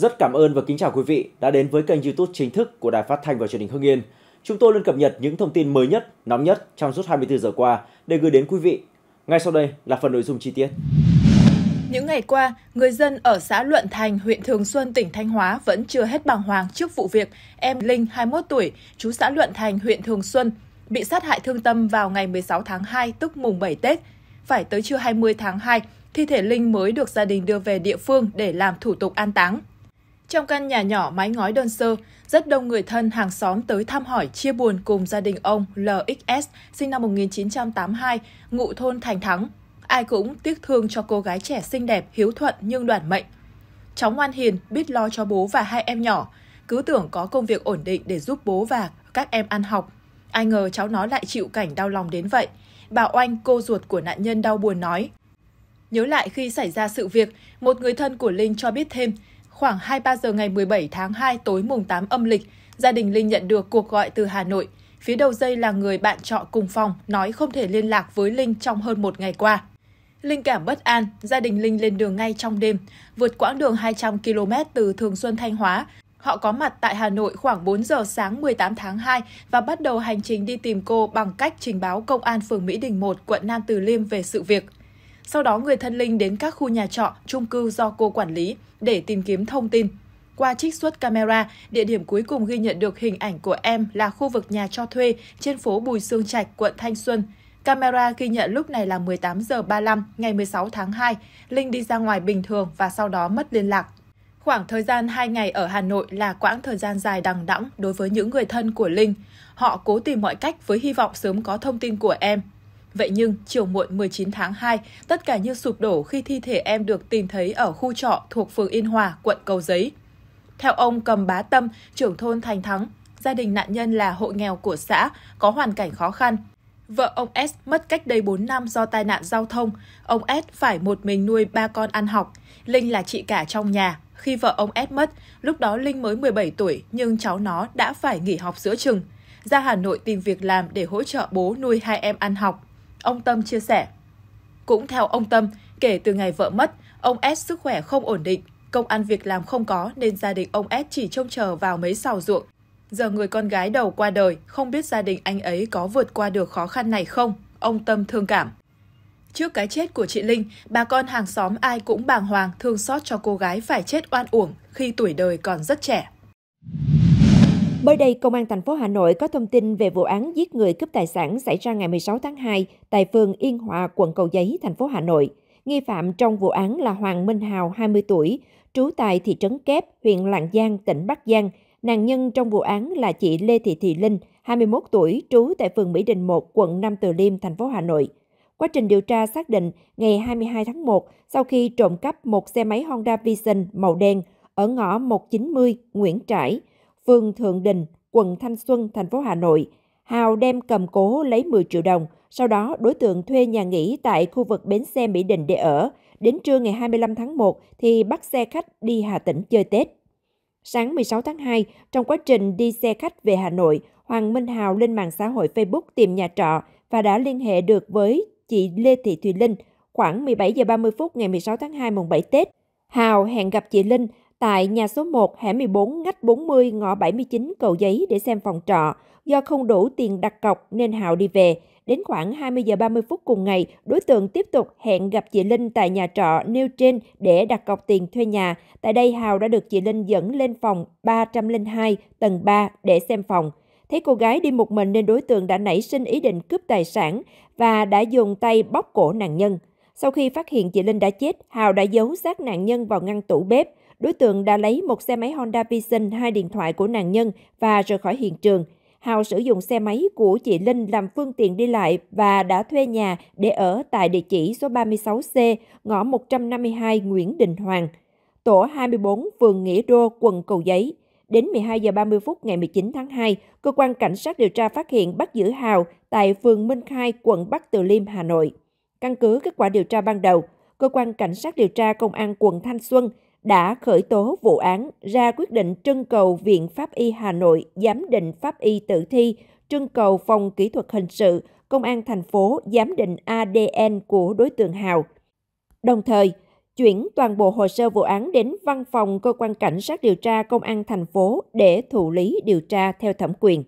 Rất cảm ơn và kính chào quý vị đã đến với kênh YouTube chính thức của Đài Phát thanh và Truyền hình Hưng Yên. Chúng tôi luôn cập nhật những thông tin mới nhất, nóng nhất trong suốt 24 giờ qua để gửi đến quý vị. Ngay sau đây là phần nội dung chi tiết. Những ngày qua, người dân ở xã Luận Thành, huyện Thường Xuân, tỉnh Thanh Hóa vẫn chưa hết bàng hoàng trước vụ việc em Linh, 21 tuổi, chú xã Luận Thành, huyện Thường Xuân, bị sát hại thương tâm vào ngày 16 tháng 2, tức mùng 7 Tết. Phải tới trưa 20 tháng 2, thi thể Linh mới được gia đình đưa về địa phương để làm thủ tục an táng. Trong căn nhà nhỏ mái ngói đơn sơ, rất đông người thân hàng xóm tới thăm hỏi chia buồn cùng gia đình ông LXS sinh năm 1982, ngụ thôn Thành Thắng. Ai cũng tiếc thương cho cô gái trẻ xinh đẹp, hiếu thuận nhưng đoản mệnh. Cháu ngoan hiền, biết lo cho bố và hai em nhỏ, cứ tưởng có công việc ổn định để giúp bố và các em ăn học. Ai ngờ cháu nó lại chịu cảnh đau lòng đến vậy. Bà Oanh, cô ruột của nạn nhân đau buồn nói. Nhớ lại khi xảy ra sự việc, một người thân của Linh cho biết thêm, khoảng 23 giờ ngày 17 tháng 2 tối mùng 8 âm lịch, gia đình Linh nhận được cuộc gọi từ Hà Nội. Phía đầu dây là người bạn trọ cùng phòng, nói không thể liên lạc với Linh trong hơn một ngày qua. Linh cảm bất an, gia đình Linh lên đường ngay trong đêm, vượt quãng đường 200 km từ Thường Xuân Thanh Hóa. Họ có mặt tại Hà Nội khoảng 4 giờ sáng 18 tháng 2 và bắt đầu hành trình đi tìm cô bằng cách trình báo Công an phường Mỹ Đình 1, quận Nam Từ Liêm về sự việc. Sau đó người thân Linh đến các khu nhà trọ, chung cư do cô quản lý để tìm kiếm thông tin. Qua trích xuất camera, địa điểm cuối cùng ghi nhận được hình ảnh của em là khu vực nhà cho thuê trên phố Bùi Sương Trạch, quận Thanh Xuân. Camera ghi nhận lúc này là 18 giờ 35 ngày 16 tháng 2, Linh đi ra ngoài bình thường và sau đó mất liên lạc. Khoảng thời gian 2 ngày ở Hà Nội là quãng thời gian dài đằng đẵng đối với những người thân của Linh. Họ cố tìm mọi cách với hy vọng sớm có thông tin của em. Vậy nhưng, chiều muộn 19 tháng 2, tất cả như sụp đổ khi thi thể em được tìm thấy ở khu trọ thuộc phường Yên Hòa, quận Cầu Giấy. Theo ông Cầm Bá Tâm, trưởng thôn Thành Thắng, gia đình nạn nhân là hộ nghèo của xã, có hoàn cảnh khó khăn. Vợ ông S mất cách đây 4 năm do tai nạn giao thông. Ông S phải một mình nuôi ba con ăn học. Linh là chị cả trong nhà. Khi vợ ông S mất, lúc đó Linh mới 17 tuổi nhưng cháu nó đã phải nghỉ học giữa chừng. Ra Hà Nội tìm việc làm để hỗ trợ bố nuôi hai em ăn học. Ông Tâm chia sẻ. Cũng theo ông Tâm, kể từ ngày vợ mất, ông S sức khỏe không ổn định, công ăn việc làm không có nên gia đình ông S chỉ trông chờ vào mấy sào ruộng. Giờ người con gái đầu qua đời, không biết gia đình anh ấy có vượt qua được khó khăn này không? Ông Tâm thương cảm. Trước cái chết của chị Linh, bà con hàng xóm ai cũng bàng hoàng thương xót cho cô gái phải chết oan uổng khi tuổi đời còn rất trẻ. Mới đây, Công an thành phố Hà Nội có thông tin về vụ án giết người cướp tài sản xảy ra ngày 16 tháng 2 tại phường Yên Hòa, quận Cầu Giấy, thành phố Hà Nội. Nghi phạm trong vụ án là Hoàng Minh Hào, 20 tuổi, trú tại thị trấn Kép, huyện Lạng Giang, tỉnh Bắc Giang. Nạn nhân trong vụ án là chị Lê Thị Thị Linh, 21 tuổi, trú tại phường Mỹ Đình 1, quận Nam Từ Liêm, thành phố Hà Nội. Quá trình điều tra xác định, ngày 22 tháng 1, sau khi trộm cắp một xe máy Honda Vision màu đen ở ngõ 190 Nguyễn Trãi, phường Thượng Đình, quận Thanh Xuân, thành phố Hà Nội. Hào đem cầm cố lấy 10 triệu đồng, sau đó đối tượng thuê nhà nghỉ tại khu vực bến xe Mỹ Đình để ở. Đến trưa ngày 25 tháng 1 thì bắt xe khách đi Hà Tĩnh chơi Tết. Sáng 16 tháng 2, trong quá trình đi xe khách về Hà Nội, Hoàng Minh Hào lên mạng xã hội Facebook tìm nhà trọ và đã liên hệ được với chị Lê Thị Thùy Linh khoảng 17 giờ 30 phút ngày 16 tháng 2 mùng 7 Tết. Hào hẹn gặp chị Linh tại nhà số 1 hẻm 14 ngách 40 ngõ 79 cầu giấy để xem phòng trọ. Do không đủ tiền đặt cọc nên hào đi về. Đến khoảng 20 giờ 30 phút cùng ngày, đối tượng tiếp tục hẹn gặp chị Linh tại nhà trọ nêu trên để đặt cọc tiền thuê nhà. Tại đây Hào đã được chị Linh dẫn lên phòng 302 tầng 3 để xem phòng. Thấy cô gái đi một mình nên đối tượng đã nảy sinh ý định cướp tài sản và đã dùng tay bóp cổ nạn nhân. Sau khi phát hiện chị Linh đã chết, Hào đã giấu xác nạn nhân vào ngăn tủ bếp đối tượng đã lấy một xe máy Honda Vision, hai điện thoại của nạn nhân và rời khỏi hiện trường. Hào sử dụng xe máy của chị Linh làm phương tiện đi lại và đã thuê nhà để ở tại địa chỉ số 36C, ngõ 152 Nguyễn Đình Hoàng, tổ 24 phường Nghĩa Đô, quận Cầu Giấy. Đến 12 giờ 30 phút ngày 19 tháng 2, cơ quan cảnh sát điều tra phát hiện bắt giữ Hào tại phường Minh Khai, quận Bắc Từ Liêm, Hà Nội. Căn cứ kết quả điều tra ban đầu, cơ quan cảnh sát điều tra công an quận Thanh Xuân đã khởi tố vụ án ra quyết định trưng cầu Viện Pháp y Hà Nội giám định pháp y tử thi, trưng cầu phòng kỹ thuật hình sự, Công an thành phố giám định ADN của đối tượng Hào. Đồng thời, chuyển toàn bộ hồ sơ vụ án đến văn phòng cơ quan cảnh sát điều tra công an thành phố để thụ lý điều tra theo thẩm quyền.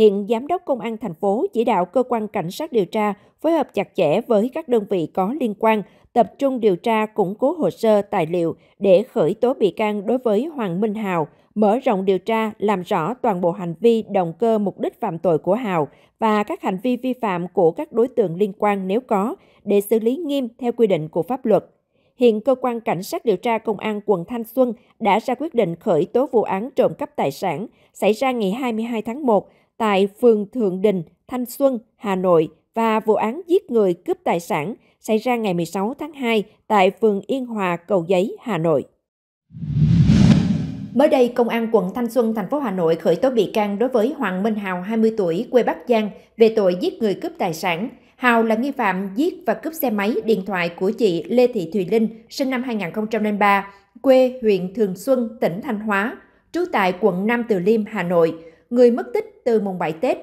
Hiện Giám đốc Công an thành phố chỉ đạo cơ quan cảnh sát điều tra phối hợp chặt chẽ với các đơn vị có liên quan, tập trung điều tra củng cố hồ sơ, tài liệu để khởi tố bị can đối với Hoàng Minh Hào, mở rộng điều tra làm rõ toàn bộ hành vi động cơ mục đích phạm tội của Hào và các hành vi vi phạm của các đối tượng liên quan nếu có để xử lý nghiêm theo quy định của pháp luật. Hiện cơ quan cảnh sát điều tra công an quận Thanh Xuân đã ra quyết định khởi tố vụ án trộm cắp tài sản xảy ra ngày 22 tháng 1 tại phường Thượng Đình, Thanh Xuân, Hà Nội và vụ án giết người cướp tài sản xảy ra ngày 16 tháng 2 tại phường Yên Hòa, Cầu Giấy, Hà Nội. Mới đây, Công an quận Thanh Xuân, thành phố Hà Nội khởi tố bị can đối với Hoàng Minh Hào, 20 tuổi, quê Bắc Giang, về tội giết người cướp tài sản. Hào là nghi phạm giết và cướp xe máy, điện thoại của chị Lê Thị Thùy Linh, sinh năm 2003, quê huyện Thường Xuân, tỉnh Thanh Hóa, trú tại quận Nam Từ Liêm, Hà Nội. Người mất tích từ mùng 7 Tết.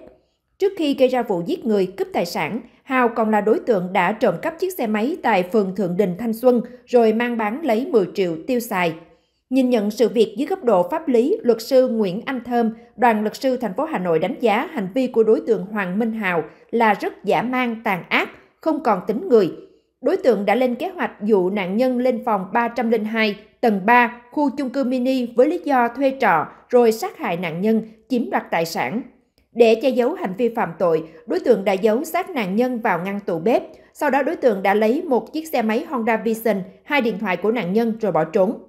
Trước khi gây ra vụ giết người, cướp tài sản, Hào còn là đối tượng đã trộm cắp chiếc xe máy tại phường Thượng Đình Thanh Xuân rồi mang bán lấy 10 triệu tiêu xài. Nhìn nhận sự việc dưới góc độ pháp lý, luật sư Nguyễn Anh Thơm, đoàn luật sư thành phố Hà Nội đánh giá hành vi của đối tượng Hoàng Minh Hào là rất giả mang, tàn ác, không còn tính người, đối tượng đã lên kế hoạch dụ nạn nhân lên phòng 302, tầng 3, khu chung cư mini với lý do thuê trọ rồi sát hại nạn nhân, chiếm đoạt tài sản. Để che giấu hành vi phạm tội, đối tượng đã giấu xác nạn nhân vào ngăn tủ bếp. Sau đó đối tượng đã lấy một chiếc xe máy Honda Vision, hai điện thoại của nạn nhân rồi bỏ trốn.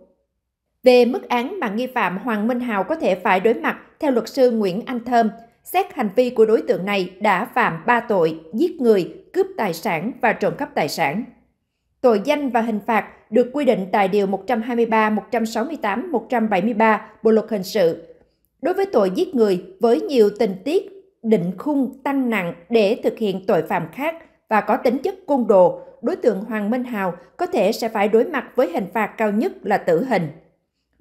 Về mức án mà nghi phạm Hoàng Minh Hào có thể phải đối mặt, theo luật sư Nguyễn Anh Thơm, Xét hành vi của đối tượng này đã phạm 3 tội giết người, cướp tài sản và trộm cắp tài sản. Tội danh và hình phạt được quy định tại Điều 123, 168, 173 Bộ Luật Hình sự. Đối với tội giết người với nhiều tình tiết định khung tăng nặng để thực hiện tội phạm khác và có tính chất côn đồ, đối tượng Hoàng Minh Hào có thể sẽ phải đối mặt với hình phạt cao nhất là tử hình.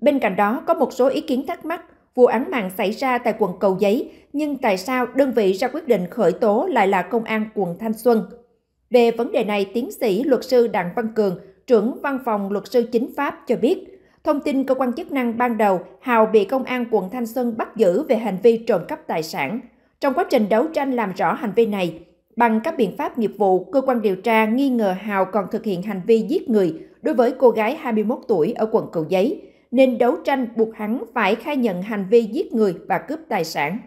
Bên cạnh đó, có một số ý kiến thắc mắc Vụ án mạng xảy ra tại quận Cầu Giấy, nhưng tại sao đơn vị ra quyết định khởi tố lại là công an quận Thanh Xuân? Về vấn đề này, tiến sĩ luật sư Đặng Văn Cường, trưởng văn phòng luật sư chính pháp cho biết, thông tin cơ quan chức năng ban đầu, Hào bị công an quận Thanh Xuân bắt giữ về hành vi trộm cắp tài sản. Trong quá trình đấu tranh làm rõ hành vi này, bằng các biện pháp nghiệp vụ, cơ quan điều tra nghi ngờ Hào còn thực hiện hành vi giết người đối với cô gái 21 tuổi ở quận Cầu Giấy nên đấu tranh buộc hắn phải khai nhận hành vi giết người và cướp tài sản.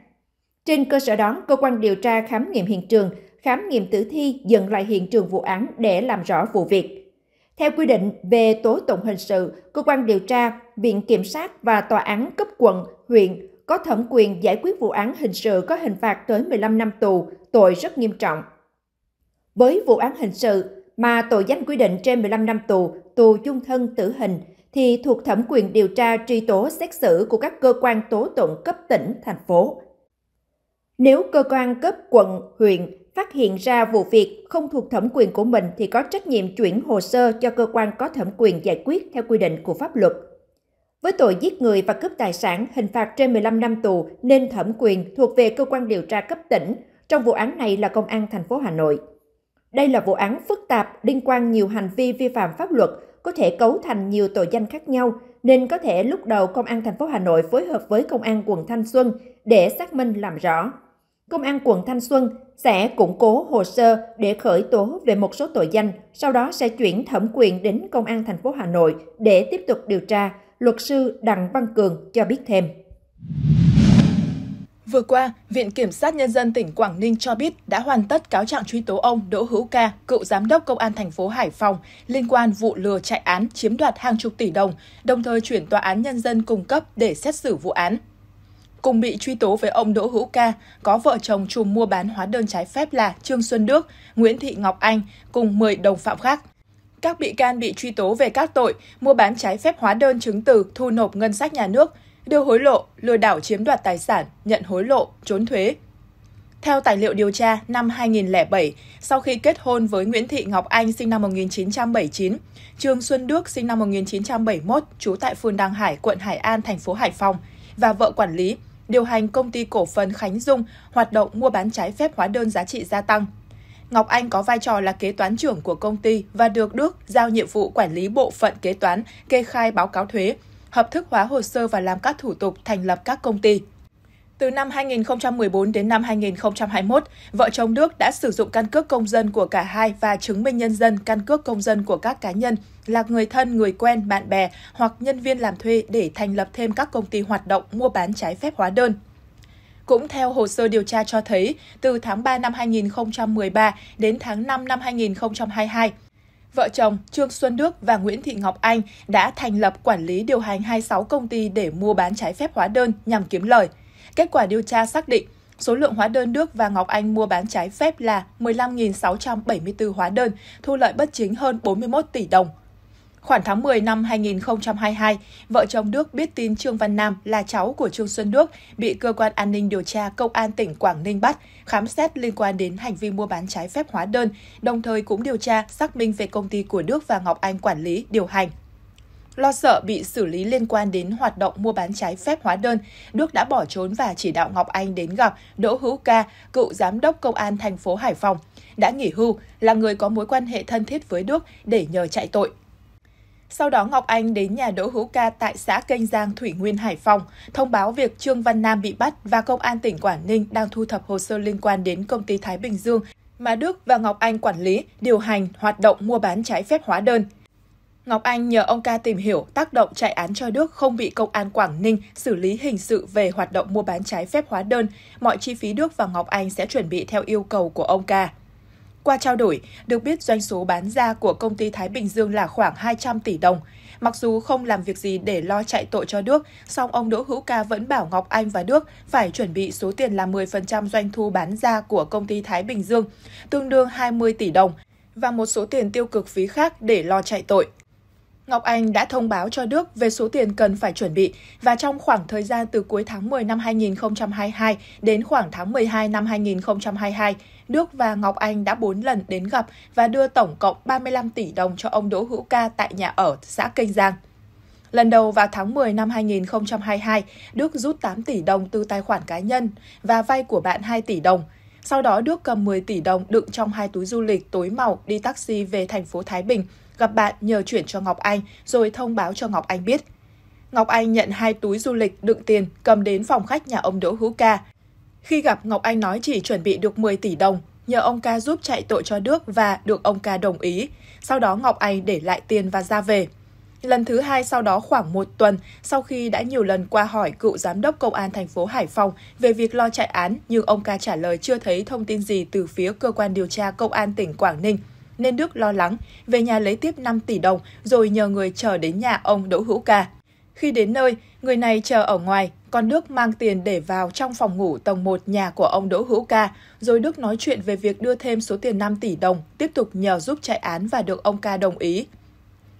Trên cơ sở đó, cơ quan điều tra khám nghiệm hiện trường, khám nghiệm tử thi dựng lại hiện trường vụ án để làm rõ vụ việc. Theo quy định về tố tụng hình sự, cơ quan điều tra, viện kiểm sát và tòa án cấp quận, huyện có thẩm quyền giải quyết vụ án hình sự có hình phạt tới 15 năm tù, tội rất nghiêm trọng. Với vụ án hình sự mà tội danh quy định trên 15 năm tù, tù chung thân tử hình, thì thuộc thẩm quyền điều tra truy tố xét xử của các cơ quan tố tụng cấp tỉnh, thành phố. Nếu cơ quan cấp quận, huyện phát hiện ra vụ việc không thuộc thẩm quyền của mình thì có trách nhiệm chuyển hồ sơ cho cơ quan có thẩm quyền giải quyết theo quy định của pháp luật. Với tội giết người và cướp tài sản, hình phạt trên 15 năm tù nên thẩm quyền thuộc về cơ quan điều tra cấp tỉnh, trong vụ án này là Công an thành phố Hà Nội. Đây là vụ án phức tạp liên quan nhiều hành vi vi phạm pháp luật có thể cấu thành nhiều tội danh khác nhau, nên có thể lúc đầu Công an thành phố Hà Nội phối hợp với Công an quận Thanh Xuân để xác minh làm rõ. Công an quận Thanh Xuân sẽ củng cố hồ sơ để khởi tố về một số tội danh, sau đó sẽ chuyển thẩm quyền đến Công an thành phố Hà Nội để tiếp tục điều tra, luật sư Đặng Văn Cường cho biết thêm. Vừa qua, Viện Kiểm sát Nhân dân tỉnh Quảng Ninh cho biết đã hoàn tất cáo trạng truy tố ông Đỗ Hữu Ca, cựu giám đốc công an thành phố Hải Phòng, liên quan vụ lừa chạy án chiếm đoạt hàng chục tỷ đồng, đồng thời chuyển tòa án nhân dân cung cấp để xét xử vụ án. Cùng bị truy tố với ông Đỗ Hữu Ca, có vợ chồng chùm mua bán hóa đơn trái phép là Trương Xuân Đức, Nguyễn Thị Ngọc Anh cùng 10 đồng phạm khác các bị can bị truy tố về các tội mua bán trái phép hóa đơn chứng từ thu nộp ngân sách nhà nước, đưa hối lộ, lừa đảo chiếm đoạt tài sản, nhận hối lộ, trốn thuế. Theo tài liệu điều tra, năm 2007, sau khi kết hôn với Nguyễn Thị Ngọc Anh sinh năm 1979, Trương Xuân Đức sinh năm 1971 trú tại phường Đăng Hải, quận Hải An, thành phố Hải Phòng và vợ quản lý, điều hành công ty cổ phần Khánh Dung hoạt động mua bán trái phép hóa đơn giá trị gia tăng. Ngọc Anh có vai trò là kế toán trưởng của công ty và được Đức giao nhiệm vụ quản lý bộ phận kế toán, kê khai báo cáo thuế, hợp thức hóa hồ sơ và làm các thủ tục thành lập các công ty. Từ năm 2014 đến năm 2021, vợ chồng Đức đã sử dụng căn cước công dân của cả hai và chứng minh nhân dân căn cước công dân của các cá nhân là người thân, người quen, bạn bè hoặc nhân viên làm thuê để thành lập thêm các công ty hoạt động mua bán trái phép hóa đơn. Cũng theo hồ sơ điều tra cho thấy, từ tháng 3 năm 2013 đến tháng 5 năm 2022, vợ chồng Trương Xuân Đức và Nguyễn Thị Ngọc Anh đã thành lập quản lý điều hành 26 công ty để mua bán trái phép hóa đơn nhằm kiếm lời. Kết quả điều tra xác định, số lượng hóa đơn Đức và Ngọc Anh mua bán trái phép là 15.674 hóa đơn, thu lợi bất chính hơn 41 tỷ đồng Khoảng tháng 10 năm 2022, vợ chồng Đức biết tin Trương Văn Nam là cháu của Trương Xuân Đức bị cơ quan an ninh điều tra Công an tỉnh Quảng Ninh bắt, khám xét liên quan đến hành vi mua bán trái phép hóa đơn, đồng thời cũng điều tra xác minh về công ty của Đức và Ngọc Anh quản lý, điều hành. Lo sợ bị xử lý liên quan đến hoạt động mua bán trái phép hóa đơn, Đức đã bỏ trốn và chỉ đạo Ngọc Anh đến gặp Đỗ Hữu Ca, cựu giám đốc công an thành phố Hải Phòng, đã nghỉ hưu, là người có mối quan hệ thân thiết với Đức để nhờ chạy tội. Sau đó Ngọc Anh đến nhà Đỗ Hữu Ca tại xã Kênh Giang, Thủy Nguyên, Hải Phòng, thông báo việc Trương Văn Nam bị bắt và Công an tỉnh Quảng Ninh đang thu thập hồ sơ liên quan đến công ty Thái Bình Dương mà Đức và Ngọc Anh quản lý, điều hành, hoạt động mua bán trái phép hóa đơn. Ngọc Anh nhờ ông ca tìm hiểu tác động chạy án cho Đức không bị Công an Quảng Ninh xử lý hình sự về hoạt động mua bán trái phép hóa đơn. Mọi chi phí Đức và Ngọc Anh sẽ chuẩn bị theo yêu cầu của ông ca. Qua trao đổi, được biết doanh số bán ra của công ty Thái Bình Dương là khoảng 200 tỷ đồng. Mặc dù không làm việc gì để lo chạy tội cho Đức, song ông Đỗ Hữu Ca vẫn bảo Ngọc Anh và Đức phải chuẩn bị số tiền là 10% doanh thu bán ra của công ty Thái Bình Dương, tương đương 20 tỷ đồng, và một số tiền tiêu cực phí khác để lo chạy tội. Ngọc Anh đã thông báo cho Đức về số tiền cần phải chuẩn bị và trong khoảng thời gian từ cuối tháng 10 năm 2022 đến khoảng tháng 12 năm 2022, Đức và Ngọc Anh đã 4 lần đến gặp và đưa tổng cộng 35 tỷ đồng cho ông Đỗ Hữu Ca tại nhà ở xã Kênh Giang. Lần đầu vào tháng 10 năm 2022, Đức rút 8 tỷ đồng từ tài khoản cá nhân và vay của bạn 2 tỷ đồng. Sau đó Đức cầm 10 tỷ đồng đựng trong hai túi du lịch tối màu đi taxi về thành phố Thái Bình gặp bạn nhờ chuyển cho Ngọc Anh rồi thông báo cho Ngọc Anh biết. Ngọc Anh nhận hai túi du lịch đựng tiền cầm đến phòng khách nhà ông Đỗ Hữu Ca. Khi gặp Ngọc Anh nói chỉ chuẩn bị được 10 tỷ đồng, nhờ ông Ca giúp chạy tội cho Đức và được ông Ca đồng ý. Sau đó Ngọc Anh để lại tiền và ra về. Lần thứ hai sau đó khoảng một tuần, sau khi đã nhiều lần qua hỏi cựu giám đốc công an thành phố Hải Phòng về việc lo chạy án, nhưng ông ca trả lời chưa thấy thông tin gì từ phía cơ quan điều tra công an tỉnh Quảng Ninh nên Đức lo lắng, về nhà lấy tiếp 5 tỷ đồng rồi nhờ người chờ đến nhà ông Đỗ Hữu Ca. Khi đến nơi, người này chờ ở ngoài, còn Đức mang tiền để vào trong phòng ngủ tầng 1 nhà của ông Đỗ Hữu Ca, rồi Đức nói chuyện về việc đưa thêm số tiền 5 tỷ đồng, tiếp tục nhờ giúp chạy án và được ông Ca đồng ý.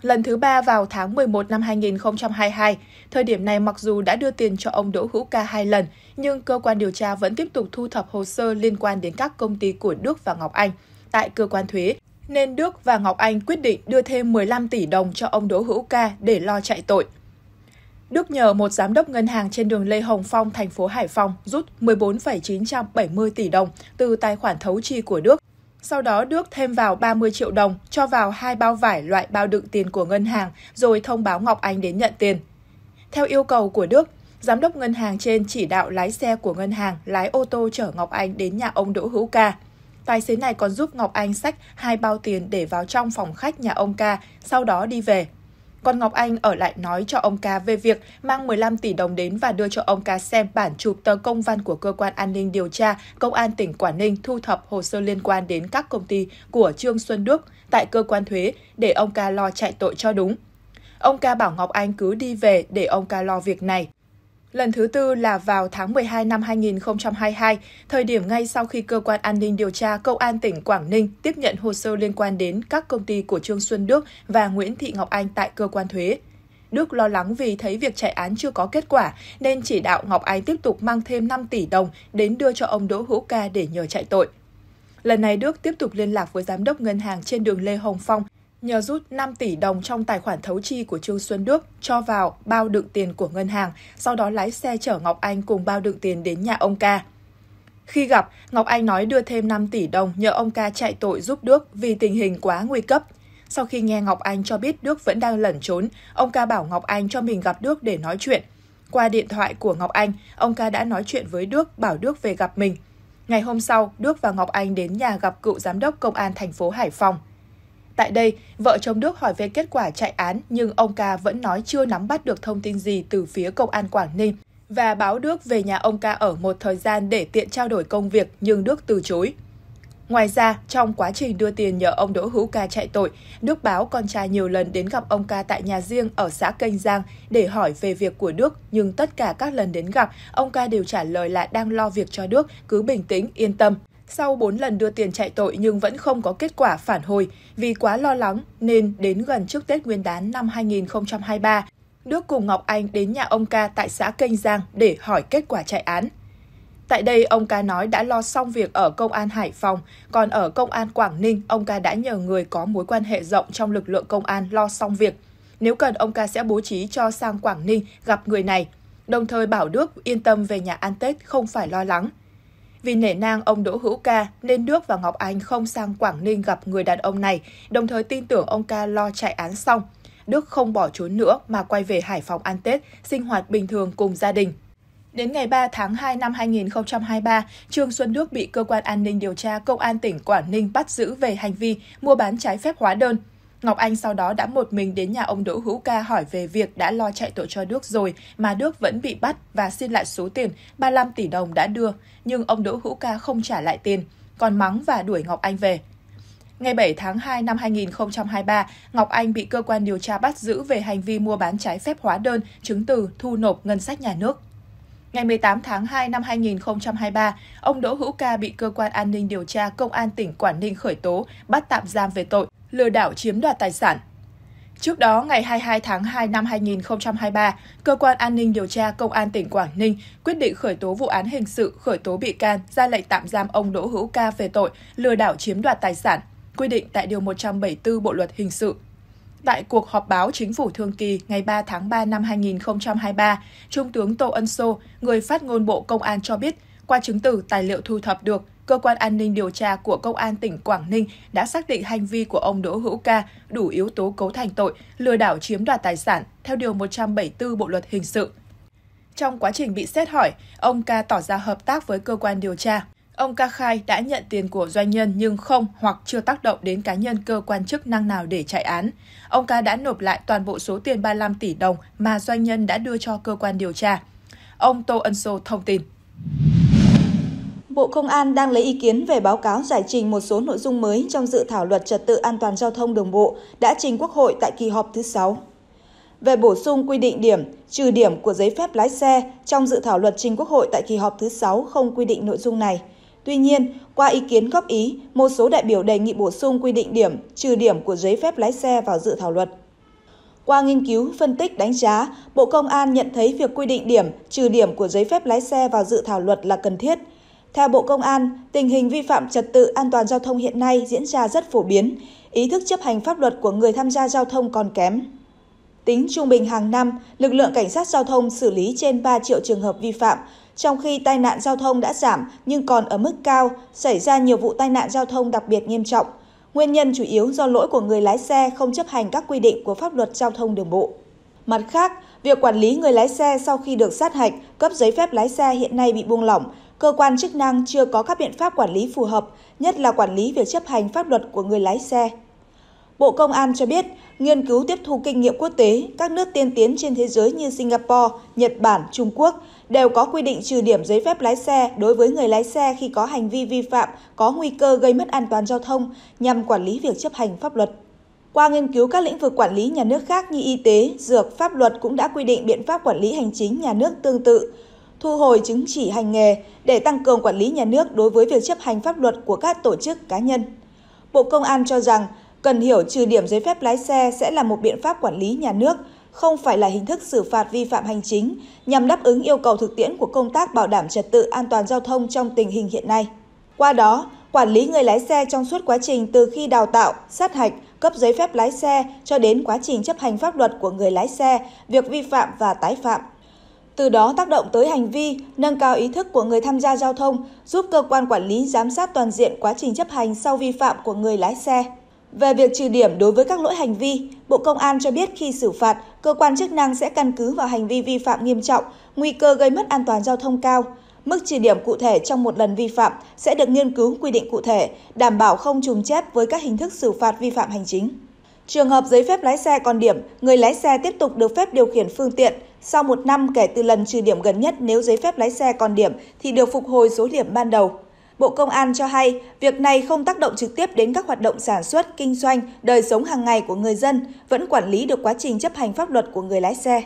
Lần thứ ba vào tháng 11 năm 2022, thời điểm này mặc dù đã đưa tiền cho ông Đỗ Hữu Ca hai lần, nhưng cơ quan điều tra vẫn tiếp tục thu thập hồ sơ liên quan đến các công ty của Đức và Ngọc Anh tại cơ quan thuế nên Đức và Ngọc Anh quyết định đưa thêm 15 tỷ đồng cho ông Đỗ Hữu Ca để lo chạy tội. Đức nhờ một giám đốc ngân hàng trên đường Lê Hồng Phong, thành phố Hải Phòng rút 14,970 tỷ đồng từ tài khoản thấu chi của Đức. Sau đó Đức thêm vào 30 triệu đồng, cho vào hai bao vải loại bao đựng tiền của ngân hàng, rồi thông báo Ngọc Anh đến nhận tiền. Theo yêu cầu của Đức, giám đốc ngân hàng trên chỉ đạo lái xe của ngân hàng lái ô tô chở Ngọc Anh đến nhà ông Đỗ Hữu Ca. Tài xế này còn giúp Ngọc Anh xách hai bao tiền để vào trong phòng khách nhà ông ca, sau đó đi về. Còn Ngọc Anh ở lại nói cho ông ca về việc mang 15 tỷ đồng đến và đưa cho ông ca xem bản chụp tờ công văn của cơ quan an ninh điều tra Công an tỉnh Quảng Ninh thu thập hồ sơ liên quan đến các công ty của Trương Xuân Đức tại cơ quan thuế để ông ca lo chạy tội cho đúng. Ông ca bảo Ngọc Anh cứ đi về để ông ca lo việc này. Lần thứ tư là vào tháng 12 năm 2022, thời điểm ngay sau khi cơ quan an ninh điều tra Công an tỉnh Quảng Ninh tiếp nhận hồ sơ liên quan đến các công ty của Trương Xuân Đức và Nguyễn Thị Ngọc Anh tại cơ quan thuế. Đức lo lắng vì thấy việc chạy án chưa có kết quả nên chỉ đạo Ngọc Anh tiếp tục mang thêm 5 tỷ đồng đến đưa cho ông Đỗ Hữu Ca để nhờ chạy tội. Lần này Đức tiếp tục liên lạc với giám đốc ngân hàng trên đường Lê Hồng Phong nhờ rút 5 tỷ đồng trong tài khoản thấu chi của Trương Xuân Đức cho vào bao đựng tiền của ngân hàng, sau đó lái xe chở Ngọc Anh cùng bao đựng tiền đến nhà ông ca. Khi gặp, Ngọc Anh nói đưa thêm 5 tỷ đồng nhờ ông ca chạy tội giúp Đức vì tình hình quá nguy cấp. Sau khi nghe Ngọc Anh cho biết Đức vẫn đang lẩn trốn, ông ca bảo Ngọc Anh cho mình gặp Đức để nói chuyện. Qua điện thoại của Ngọc Anh, ông ca đã nói chuyện với Đức, bảo Đức về gặp mình. Ngày hôm sau, Đức và Ngọc Anh đến nhà gặp cựu giám đốc công an thành phố Hải Phòng. Tại đây, vợ chồng Đức hỏi về kết quả chạy án nhưng ông ca vẫn nói chưa nắm bắt được thông tin gì từ phía công an Quảng Ninh và báo Đức về nhà ông ca ở một thời gian để tiện trao đổi công việc nhưng Đức từ chối. Ngoài ra, trong quá trình đưa tiền nhờ ông Đỗ Hữu Ca chạy tội, Đức báo con trai nhiều lần đến gặp ông Ca tại nhà riêng ở xã Kênh Giang để hỏi về việc của Đức, nhưng tất cả các lần đến gặp, ông Ca đều trả lời là đang lo việc cho Đức, cứ bình tĩnh, yên tâm. Sau 4 lần đưa tiền chạy tội nhưng vẫn không có kết quả phản hồi vì quá lo lắng nên đến gần trước Tết Nguyên đán năm 2023, Đức cùng Ngọc Anh đến nhà ông ca tại xã Kênh Giang để hỏi kết quả chạy án. Tại đây, ông ca nói đã lo xong việc ở công an Hải Phòng, còn ở công an Quảng Ninh, ông ca đã nhờ người có mối quan hệ rộng trong lực lượng công an lo xong việc. Nếu cần, ông ca sẽ bố trí cho sang Quảng Ninh gặp người này. Đồng thời bảo Đức yên tâm về nhà ăn Tết, không phải lo lắng. Vì nể nang ông Đỗ Hữu Ca nên Đức và Ngọc Anh không sang Quảng Ninh gặp người đàn ông này, đồng thời tin tưởng ông Ca lo chạy án xong. Đức không bỏ trốn nữa mà quay về Hải Phòng ăn Tết, sinh hoạt bình thường cùng gia đình. Đến ngày 3 tháng 2 năm 2023, Trương Xuân Đức bị cơ quan an ninh điều tra Công an tỉnh Quảng Ninh bắt giữ về hành vi mua bán trái phép hóa đơn. Ngọc Anh sau đó đã một mình đến nhà ông Đỗ Hữu Ca hỏi về việc đã lo chạy tội cho Đức rồi mà Đức vẫn bị bắt và xin lại số tiền 35 tỷ đồng đã đưa, nhưng ông Đỗ Hữu Ca không trả lại tiền, còn mắng và đuổi Ngọc Anh về. Ngày 7 tháng 2 năm 2023, Ngọc Anh bị cơ quan điều tra bắt giữ về hành vi mua bán trái phép hóa đơn, chứng từ, thu nộp ngân sách nhà nước. Ngày 18 tháng 2 năm 2023, ông Đỗ Hữu Ca bị cơ quan an ninh điều tra Công an tỉnh Quảng Ninh khởi tố, bắt tạm giam về tội lừa đảo chiếm đoạt tài sản. Trước đó, ngày 22 tháng 2 năm 2023, Cơ quan An ninh điều tra Công an tỉnh Quảng Ninh quyết định khởi tố vụ án hình sự, khởi tố bị can, ra lệnh tạm giam ông Đỗ Hữu Ca về tội lừa đảo chiếm đoạt tài sản, quy định tại Điều 174 Bộ Luật Hình sự. Tại cuộc họp báo chính phủ thường kỳ ngày 3 tháng 3 năm 2023, Trung tướng Tô Ân Sô, người phát ngôn Bộ Công an cho biết, qua chứng từ tài liệu thu thập được, cơ quan an ninh điều tra của Công an tỉnh Quảng Ninh đã xác định hành vi của ông Đỗ Hữu Ca đủ yếu tố cấu thành tội lừa đảo chiếm đoạt tài sản theo Điều 174 Bộ Luật Hình sự. Trong quá trình bị xét hỏi, ông Ca tỏ ra hợp tác với cơ quan điều tra. Ông Ca khai đã nhận tiền của doanh nhân nhưng không hoặc chưa tác động đến cá nhân cơ quan chức năng nào để chạy án. Ông Ca đã nộp lại toàn bộ số tiền 35 tỷ đồng mà doanh nhân đã đưa cho cơ quan điều tra. Ông Tô Ân Sô thông tin. Bộ Công an đang lấy ý kiến về báo cáo giải trình một số nội dung mới trong dự thảo luật trật tự an toàn giao thông đường bộ đã trình Quốc hội tại kỳ họp thứ 6. Về bổ sung quy định điểm, trừ điểm của giấy phép lái xe trong dự thảo luật trình Quốc hội tại kỳ họp thứ 6 không quy định nội dung này. Tuy nhiên, qua ý kiến góp ý, một số đại biểu đề nghị bổ sung quy định điểm, trừ điểm của giấy phép lái xe vào dự thảo luật. Qua nghiên cứu, phân tích, đánh giá, Bộ Công an nhận thấy việc quy định điểm, trừ điểm của giấy phép lái xe vào dự thảo luật là cần thiết theo Bộ Công an, tình hình vi phạm trật tự an toàn giao thông hiện nay diễn ra rất phổ biến, ý thức chấp hành pháp luật của người tham gia giao thông còn kém. Tính trung bình hàng năm, lực lượng cảnh sát giao thông xử lý trên 3 triệu trường hợp vi phạm, trong khi tai nạn giao thông đã giảm nhưng còn ở mức cao, xảy ra nhiều vụ tai nạn giao thông đặc biệt nghiêm trọng. Nguyên nhân chủ yếu do lỗi của người lái xe không chấp hành các quy định của pháp luật giao thông đường bộ. Mặt khác, việc quản lý người lái xe sau khi được sát hạch, cấp giấy phép lái xe hiện nay bị buông lỏng, cơ quan chức năng chưa có các biện pháp quản lý phù hợp, nhất là quản lý việc chấp hành pháp luật của người lái xe. Bộ Công an cho biết, nghiên cứu tiếp thu kinh nghiệm quốc tế, các nước tiên tiến trên thế giới như Singapore, Nhật Bản, Trung Quốc đều có quy định trừ điểm giấy phép lái xe đối với người lái xe khi có hành vi vi phạm có nguy cơ gây mất an toàn giao thông nhằm quản lý việc chấp hành pháp luật. Qua nghiên cứu các lĩnh vực quản lý nhà nước khác như y tế, dược, pháp luật cũng đã quy định biện pháp quản lý hành chính nhà nước tương tự, thu hồi chứng chỉ hành nghề để tăng cường quản lý nhà nước đối với việc chấp hành pháp luật của các tổ chức cá nhân. Bộ Công an cho rằng cần hiểu trừ điểm giấy phép lái xe sẽ là một biện pháp quản lý nhà nước, không phải là hình thức xử phạt vi phạm hành chính nhằm đáp ứng yêu cầu thực tiễn của công tác bảo đảm trật tự an toàn giao thông trong tình hình hiện nay. Qua đó, quản lý người lái xe trong suốt quá trình từ khi đào tạo, sát hạch, cấp giấy phép lái xe cho đến quá trình chấp hành pháp luật của người lái xe, việc vi phạm và tái phạm từ đó tác động tới hành vi, nâng cao ý thức của người tham gia giao thông, giúp cơ quan quản lý giám sát toàn diện quá trình chấp hành sau vi phạm của người lái xe. Về việc trừ điểm đối với các lỗi hành vi, Bộ Công an cho biết khi xử phạt, cơ quan chức năng sẽ căn cứ vào hành vi vi phạm nghiêm trọng, nguy cơ gây mất an toàn giao thông cao. Mức trừ điểm cụ thể trong một lần vi phạm sẽ được nghiên cứu quy định cụ thể, đảm bảo không trùng chép với các hình thức xử phạt vi phạm hành chính. Trường hợp giấy phép lái xe còn điểm, người lái xe tiếp tục được phép điều khiển phương tiện. Sau một năm kể từ lần trừ điểm gần nhất nếu giấy phép lái xe còn điểm thì được phục hồi số điểm ban đầu. Bộ Công an cho hay, việc này không tác động trực tiếp đến các hoạt động sản xuất, kinh doanh, đời sống hàng ngày của người dân, vẫn quản lý được quá trình chấp hành pháp luật của người lái xe.